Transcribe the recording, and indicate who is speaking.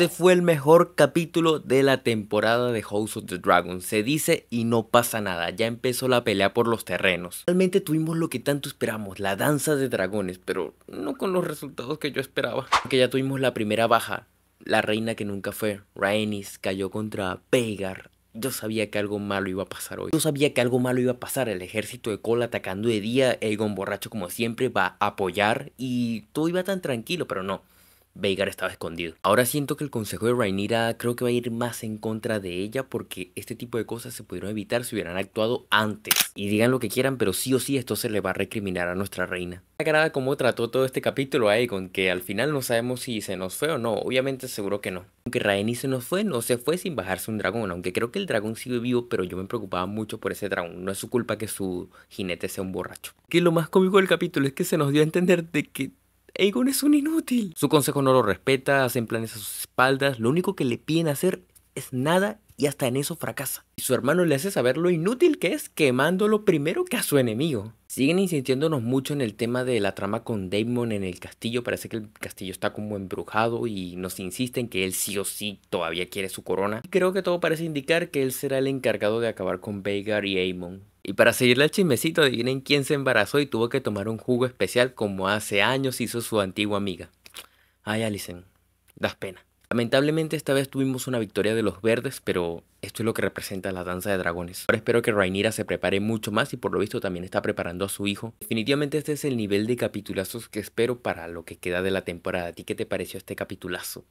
Speaker 1: Este fue el mejor capítulo de la temporada de House of the Dragon. Se dice y no pasa nada. Ya empezó la pelea por los terrenos. Realmente tuvimos lo que tanto esperamos, la danza de dragones, pero no con los resultados que yo esperaba. Que ya tuvimos la primera baja. La reina que nunca fue, Rhaenys, cayó contra Pegar, yo sabía que algo malo iba a pasar hoy. Yo sabía que algo malo iba a pasar. El ejército de Cole atacando de día. Egon borracho como siempre va a apoyar. Y todo iba tan tranquilo, pero no. Veigar estaba escondido. Ahora siento que el consejo de Rhaenyra creo que va a ir más en contra de ella porque este tipo de cosas se pudieron evitar si hubieran actuado antes. Y digan lo que quieran, pero sí o sí esto se le va a recriminar a nuestra reina. La cara cómo trató todo este capítulo ahí, con que al final no sabemos si se nos fue o no, obviamente seguro que no. Aunque Rhaeny se nos fue, no se fue sin bajarse un dragón, aunque creo que el dragón sigue vivo, pero yo me preocupaba mucho por ese dragón, no es su culpa que su jinete sea un borracho. Que lo más cómico del capítulo es que se nos dio a entender de que Aegon es un inútil. Su consejo no lo respeta, hacen planes a sus espaldas, lo único que le piden hacer es nada y hasta en eso fracasa. Y su hermano le hace saber lo inútil que es quemándolo primero que a su enemigo. Siguen insistiéndonos mucho en el tema de la trama con Daemon en el castillo. Parece que el castillo está como embrujado y nos insisten que él sí o sí todavía quiere su corona. Y creo que todo parece indicar que él será el encargado de acabar con Vegar y Aemon. Y para seguirle el chismecito, adivinen quién se embarazó y tuvo que tomar un jugo especial como hace años hizo su antigua amiga. Ay, Alison, das pena. Lamentablemente esta vez tuvimos una victoria de los verdes, pero esto es lo que representa la danza de dragones. Ahora espero que Rainira se prepare mucho más y por lo visto también está preparando a su hijo. Definitivamente este es el nivel de capitulazos que espero para lo que queda de la temporada. ¿A ti qué te pareció este capitulazo?